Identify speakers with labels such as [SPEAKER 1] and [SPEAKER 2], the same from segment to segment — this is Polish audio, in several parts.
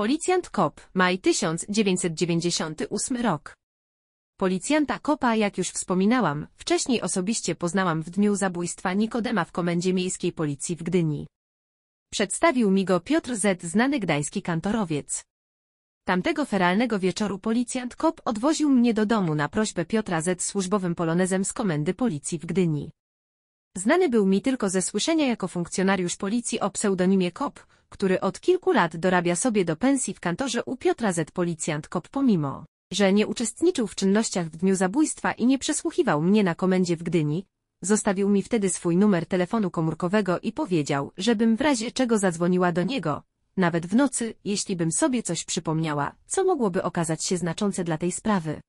[SPEAKER 1] Policjant Kop, maj 1998 rok. Policjanta Kopa, jak już wspominałam, wcześniej osobiście poznałam w dniu zabójstwa Nikodema w Komendzie Miejskiej Policji w Gdyni. Przedstawił mi go Piotr Z., znany gdański kantorowiec. Tamtego feralnego wieczoru policjant Kop odwoził mnie do domu na prośbę Piotra Z. służbowym polonezem z Komendy Policji w Gdyni. Znany był mi tylko ze słyszenia jako funkcjonariusz policji o pseudonimie Kop, który od kilku lat dorabia sobie do pensji w kantorze u Piotra Z. Policjant KOP pomimo, że nie uczestniczył w czynnościach w dniu zabójstwa i nie przesłuchiwał mnie na komendzie w Gdyni, zostawił mi wtedy swój numer telefonu komórkowego i powiedział, żebym w razie czego zadzwoniła do niego, nawet w nocy, jeśli bym sobie coś przypomniała, co mogłoby okazać się znaczące dla tej sprawy.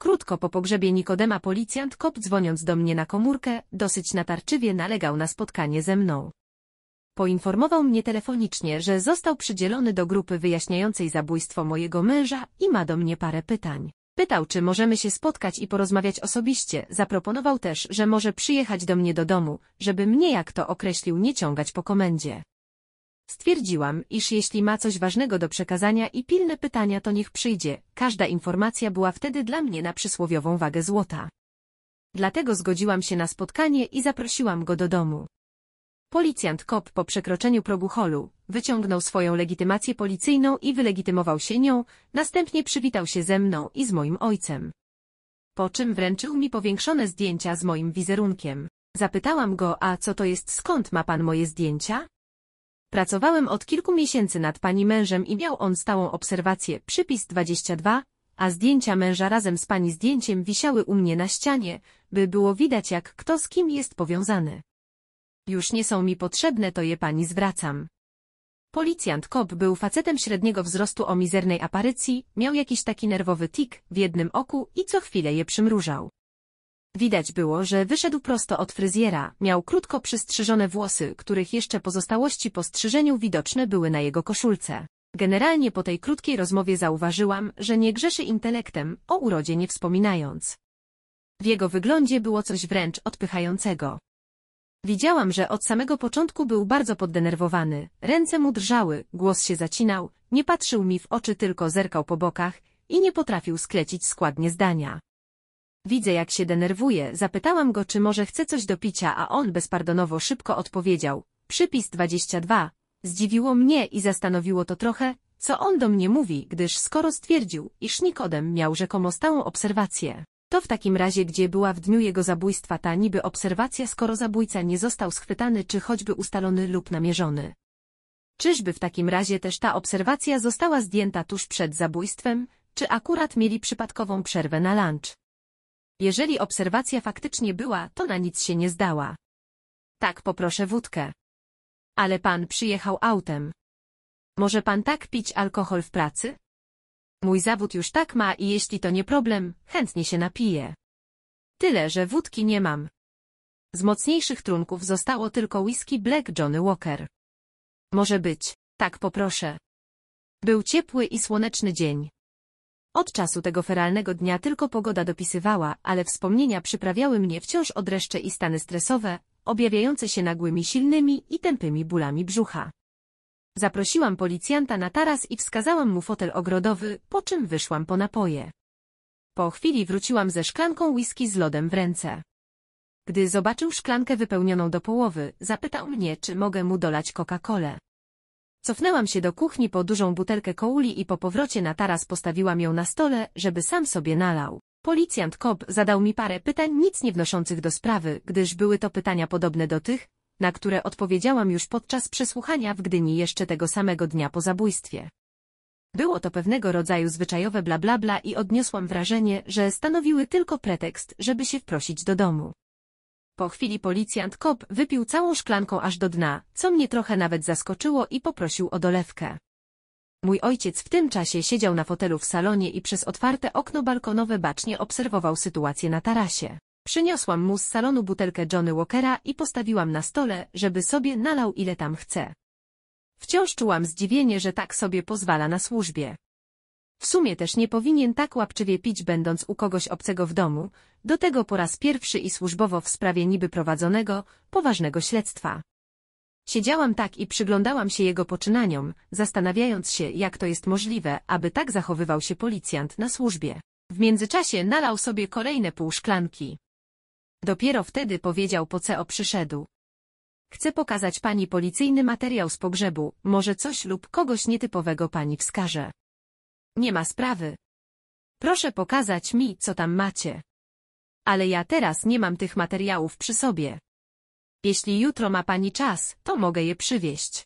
[SPEAKER 1] Krótko po pogrzebie Nikodema policjant Kop dzwoniąc do mnie na komórkę, dosyć natarczywie nalegał na spotkanie ze mną. Poinformował mnie telefonicznie, że został przydzielony do grupy wyjaśniającej zabójstwo mojego męża i ma do mnie parę pytań. Pytał, czy możemy się spotkać i porozmawiać osobiście, zaproponował też, że może przyjechać do mnie do domu, żeby mnie, jak to określił, nie ciągać po komendzie. Stwierdziłam, iż jeśli ma coś ważnego do przekazania i pilne pytania, to niech przyjdzie. Każda informacja była wtedy dla mnie na przysłowiową wagę złota. Dlatego zgodziłam się na spotkanie i zaprosiłam go do domu. Policjant Kop po przekroczeniu progu holu wyciągnął swoją legitymację policyjną i wylegitymował się nią, następnie przywitał się ze mną i z moim ojcem. Po czym wręczył mi powiększone zdjęcia z moim wizerunkiem. Zapytałam go, a co to jest, skąd ma pan moje zdjęcia? Pracowałem od kilku miesięcy nad pani mężem i miał on stałą obserwację, przypis 22, a zdjęcia męża razem z pani zdjęciem wisiały u mnie na ścianie, by było widać jak kto z kim jest powiązany. Już nie są mi potrzebne, to je pani zwracam. Policjant Cobb był facetem średniego wzrostu o mizernej aparycji, miał jakiś taki nerwowy tik w jednym oku i co chwilę je przymrużał. Widać było, że wyszedł prosto od fryzjera, miał krótko przystrzyżone włosy, których jeszcze pozostałości po strzyżeniu widoczne były na jego koszulce. Generalnie po tej krótkiej rozmowie zauważyłam, że nie grzeszy intelektem, o urodzie nie wspominając. W jego wyglądzie było coś wręcz odpychającego. Widziałam, że od samego początku był bardzo poddenerwowany, ręce mu drżały, głos się zacinał, nie patrzył mi w oczy tylko zerkał po bokach i nie potrafił sklecić składnie zdania. Widzę jak się denerwuje, zapytałam go czy może chce coś do picia, a on bezpardonowo szybko odpowiedział, przypis 22. Zdziwiło mnie i zastanowiło to trochę, co on do mnie mówi, gdyż skoro stwierdził, iż Nikodem miał rzekomo stałą obserwację to w takim razie gdzie była w dniu jego zabójstwa ta niby obserwacja skoro zabójca nie został schwytany czy choćby ustalony lub namierzony? Czyżby w takim razie też ta obserwacja została zdjęta tuż przed zabójstwem, czy akurat mieli przypadkową przerwę na lunch? Jeżeli obserwacja faktycznie była, to na nic się nie zdała. Tak, poproszę wódkę. Ale pan przyjechał autem. Może pan tak pić alkohol w pracy? Mój zawód już tak ma i jeśli to nie problem, chętnie się napiję. Tyle, że wódki nie mam. Z mocniejszych trunków zostało tylko whisky Black Johnny Walker. Może być, tak poproszę. Był ciepły i słoneczny dzień. Od czasu tego feralnego dnia tylko pogoda dopisywała, ale wspomnienia przyprawiały mnie wciąż o dreszcze i stany stresowe, objawiające się nagłymi silnymi i tępymi bólami brzucha. Zaprosiłam policjanta na taras i wskazałam mu fotel ogrodowy, po czym wyszłam po napoje. Po chwili wróciłam ze szklanką whisky z lodem w ręce. Gdy zobaczył szklankę wypełnioną do połowy, zapytał mnie, czy mogę mu dolać Coca-Colę. Cofnęłam się do kuchni po dużą butelkę kouli i po powrocie na taras postawiłam ją na stole, żeby sam sobie nalał. Policjant Cobb zadał mi parę pytań nic nie wnoszących do sprawy, gdyż były to pytania podobne do tych, na które odpowiedziałam już podczas przesłuchania w Gdyni jeszcze tego samego dnia po zabójstwie. Było to pewnego rodzaju zwyczajowe bla bla bla i odniosłam wrażenie, że stanowiły tylko pretekst, żeby się wprosić do domu. Po chwili policjant Kop wypił całą szklanką aż do dna, co mnie trochę nawet zaskoczyło i poprosił o dolewkę. Mój ojciec w tym czasie siedział na fotelu w salonie i przez otwarte okno balkonowe bacznie obserwował sytuację na tarasie. Przyniosłam mu z salonu butelkę Johnny Walkera i postawiłam na stole, żeby sobie nalał ile tam chce. Wciąż czułam zdziwienie, że tak sobie pozwala na służbie. W sumie też nie powinien tak łapczywie pić będąc u kogoś obcego w domu, do tego po raz pierwszy i służbowo w sprawie niby prowadzonego, poważnego śledztwa. Siedziałam tak i przyglądałam się jego poczynaniom, zastanawiając się jak to jest możliwe, aby tak zachowywał się policjant na służbie. W międzyczasie nalał sobie kolejne pół szklanki. Dopiero wtedy powiedział po co przyszedł. Chcę pokazać pani policyjny materiał z pogrzebu, może coś lub kogoś nietypowego pani wskaże. Nie ma sprawy. Proszę pokazać mi, co tam macie. Ale ja teraz nie mam tych materiałów przy sobie. Jeśli jutro ma pani czas, to mogę je przywieźć.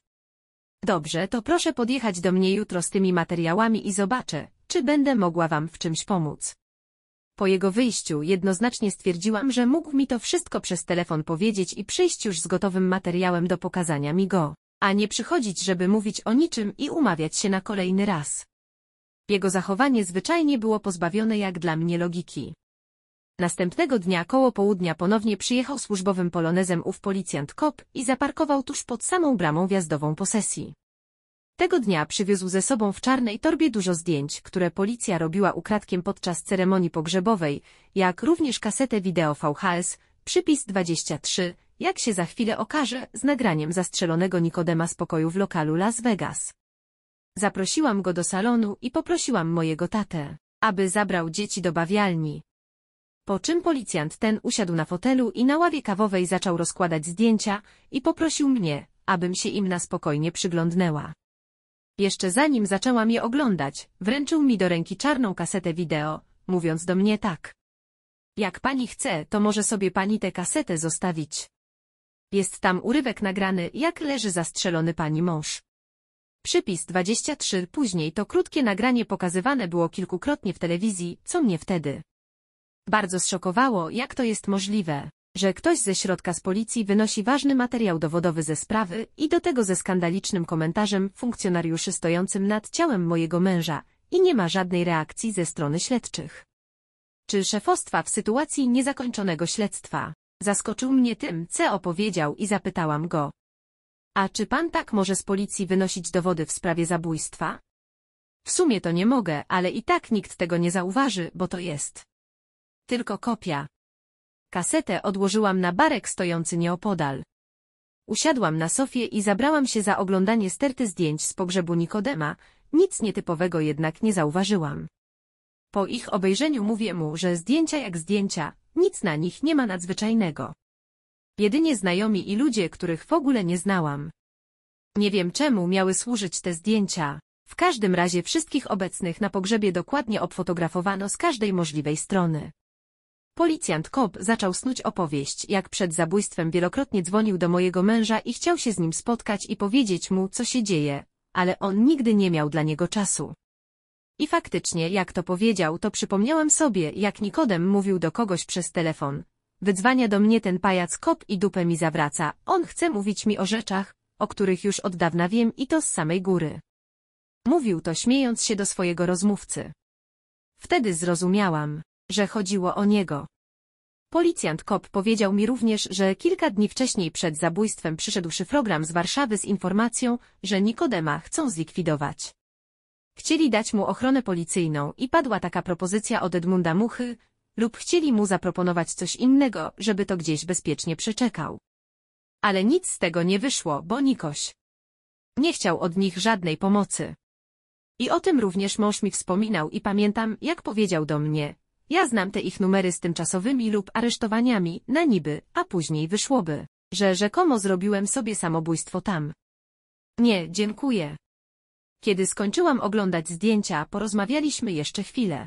[SPEAKER 1] Dobrze, to proszę podjechać do mnie jutro z tymi materiałami i zobaczę, czy będę mogła wam w czymś pomóc. Po jego wyjściu jednoznacznie stwierdziłam, że mógł mi to wszystko przez telefon powiedzieć i przyjść już z gotowym materiałem do pokazania mi go, a nie przychodzić, żeby mówić o niczym i umawiać się na kolejny raz. Jego zachowanie zwyczajnie było pozbawione jak dla mnie logiki. Następnego dnia koło południa ponownie przyjechał służbowym polonezem ów policjant Kop i zaparkował tuż pod samą bramą wjazdową posesji. Tego dnia przywiózł ze sobą w czarnej torbie dużo zdjęć, które policja robiła ukradkiem podczas ceremonii pogrzebowej, jak również kasetę wideo VHS, przypis 23, jak się za chwilę okaże, z nagraniem zastrzelonego Nikodema z pokoju w lokalu Las Vegas. Zaprosiłam go do salonu i poprosiłam mojego tatę, aby zabrał dzieci do bawialni. Po czym policjant ten usiadł na fotelu i na ławie kawowej zaczął rozkładać zdjęcia i poprosił mnie, abym się im na spokojnie przyglądnęła. Jeszcze zanim zaczęłam je oglądać, wręczył mi do ręki czarną kasetę wideo, mówiąc do mnie tak. Jak pani chce, to może sobie pani tę kasetę zostawić. Jest tam urywek nagrany, jak leży zastrzelony pani mąż. Przypis 23 później to krótkie nagranie pokazywane było kilkukrotnie w telewizji, co mnie wtedy bardzo zszokowało, jak to jest możliwe że ktoś ze środka z policji wynosi ważny materiał dowodowy ze sprawy i do tego ze skandalicznym komentarzem funkcjonariuszy stojącym nad ciałem mojego męża i nie ma żadnej reakcji ze strony śledczych. Czy szefostwa w sytuacji niezakończonego śledztwa? Zaskoczył mnie tym, co opowiedział i zapytałam go. A czy pan tak może z policji wynosić dowody w sprawie zabójstwa? W sumie to nie mogę, ale i tak nikt tego nie zauważy, bo to jest. Tylko kopia. Kasetę odłożyłam na barek stojący nieopodal. Usiadłam na sofie i zabrałam się za oglądanie sterty zdjęć z pogrzebu Nikodema, nic nietypowego jednak nie zauważyłam. Po ich obejrzeniu mówię mu, że zdjęcia jak zdjęcia, nic na nich nie ma nadzwyczajnego. Jedynie znajomi i ludzie, których w ogóle nie znałam. Nie wiem czemu miały służyć te zdjęcia. W każdym razie wszystkich obecnych na pogrzebie dokładnie obfotografowano z każdej możliwej strony. Policjant Cobb zaczął snuć opowieść, jak przed zabójstwem wielokrotnie dzwonił do mojego męża i chciał się z nim spotkać i powiedzieć mu, co się dzieje, ale on nigdy nie miał dla niego czasu. I faktycznie, jak to powiedział, to przypomniałem sobie, jak Nikodem mówił do kogoś przez telefon. Wydzwania do mnie ten pajac kop i dupę mi zawraca, on chce mówić mi o rzeczach, o których już od dawna wiem i to z samej góry. Mówił to śmiejąc się do swojego rozmówcy. Wtedy zrozumiałam że chodziło o niego. Policjant Kop powiedział mi również, że kilka dni wcześniej przed zabójstwem przyszedł szyfrogram z Warszawy z informacją, że Nikodema chcą zlikwidować. Chcieli dać mu ochronę policyjną i padła taka propozycja od Edmunda Muchy, lub chcieli mu zaproponować coś innego, żeby to gdzieś bezpiecznie przeczekał. Ale nic z tego nie wyszło, bo Nikoś nie chciał od nich żadnej pomocy. I o tym również mąż mi wspominał i pamiętam, jak powiedział do mnie, ja znam te ich numery z tymczasowymi lub aresztowaniami, na niby, a później wyszłoby, że rzekomo zrobiłem sobie samobójstwo tam. Nie, dziękuję. Kiedy skończyłam oglądać zdjęcia, porozmawialiśmy jeszcze chwilę.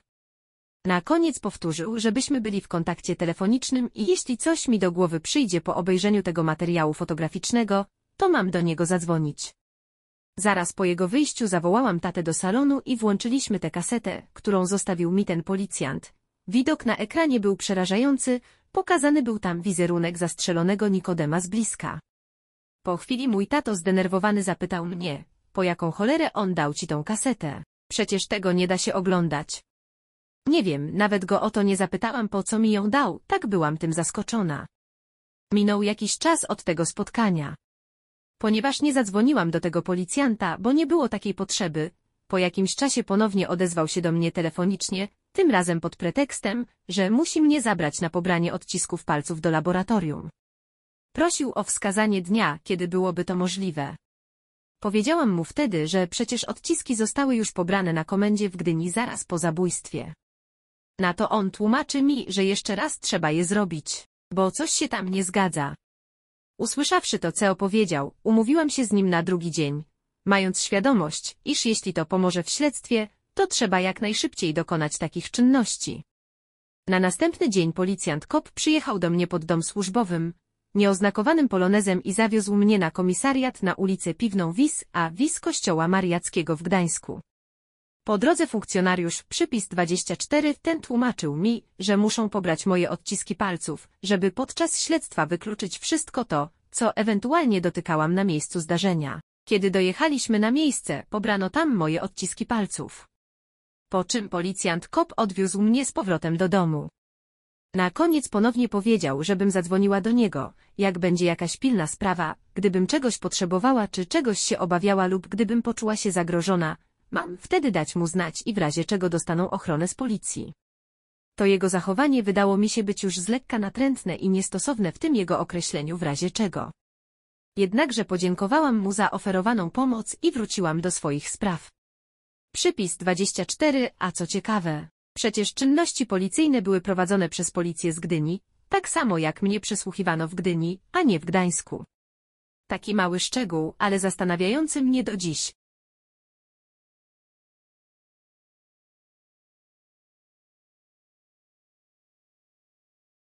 [SPEAKER 1] Na koniec powtórzył, żebyśmy byli w kontakcie telefonicznym i jeśli coś mi do głowy przyjdzie po obejrzeniu tego materiału fotograficznego, to mam do niego zadzwonić. Zaraz po jego wyjściu zawołałam tatę do salonu i włączyliśmy tę kasetę, którą zostawił mi ten policjant, Widok na ekranie był przerażający, pokazany był tam wizerunek zastrzelonego Nikodema z bliska. Po chwili mój tato zdenerwowany zapytał mnie, po jaką cholerę on dał ci tą kasetę. Przecież tego nie da się oglądać. Nie wiem, nawet go o to nie zapytałam po co mi ją dał, tak byłam tym zaskoczona. Minął jakiś czas od tego spotkania. Ponieważ nie zadzwoniłam do tego policjanta, bo nie było takiej potrzeby, po jakimś czasie ponownie odezwał się do mnie telefonicznie, tym razem pod pretekstem, że musi mnie zabrać na pobranie odcisków palców do laboratorium. Prosił o wskazanie dnia, kiedy byłoby to możliwe. Powiedziałam mu wtedy, że przecież odciski zostały już pobrane na komendzie w Gdyni zaraz po zabójstwie. Na to on tłumaczy mi, że jeszcze raz trzeba je zrobić, bo coś się tam nie zgadza. Usłyszawszy to, co opowiedział, umówiłam się z nim na drugi dzień, mając świadomość, iż jeśli to pomoże w śledztwie, to trzeba jak najszybciej dokonać takich czynności. Na następny dzień policjant Kop przyjechał do mnie pod dom służbowym, nieoznakowanym polonezem i zawiózł mnie na komisariat na ulicę Piwną Wis, a Wis kościoła Mariackiego w Gdańsku. Po drodze funkcjonariusz przypis 24 ten tłumaczył mi, że muszą pobrać moje odciski palców, żeby podczas śledztwa wykluczyć wszystko to, co ewentualnie dotykałam na miejscu zdarzenia. Kiedy dojechaliśmy na miejsce, pobrano tam moje odciski palców po czym policjant Kop odwiózł mnie z powrotem do domu. Na koniec ponownie powiedział, żebym zadzwoniła do niego, jak będzie jakaś pilna sprawa, gdybym czegoś potrzebowała czy czegoś się obawiała lub gdybym poczuła się zagrożona, mam wtedy dać mu znać i w razie czego dostaną ochronę z policji. To jego zachowanie wydało mi się być już z lekka natrętne i niestosowne w tym jego określeniu w razie czego. Jednakże podziękowałam mu za oferowaną pomoc i wróciłam do swoich spraw. Przypis 24, a co ciekawe, przecież czynności policyjne były prowadzone przez policję z Gdyni, tak samo jak mnie przesłuchiwano w Gdyni, a nie w Gdańsku. Taki mały szczegół, ale zastanawiający mnie do dziś.